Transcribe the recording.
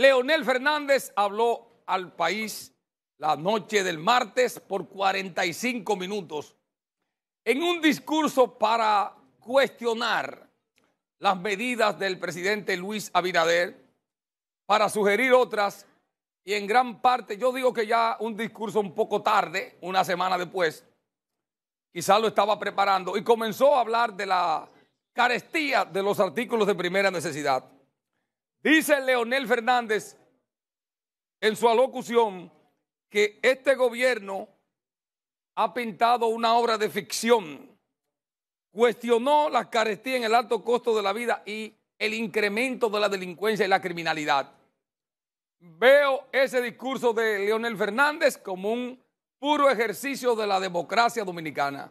Leonel Fernández habló al país la noche del martes por 45 minutos en un discurso para cuestionar las medidas del presidente Luis Abinader, para sugerir otras y en gran parte yo digo que ya un discurso un poco tarde, una semana después, quizás lo estaba preparando y comenzó a hablar de la carestía de los artículos de primera necesidad. Dice Leonel Fernández en su alocución que este gobierno ha pintado una obra de ficción. Cuestionó la carestía en el alto costo de la vida y el incremento de la delincuencia y la criminalidad. Veo ese discurso de Leonel Fernández como un puro ejercicio de la democracia dominicana.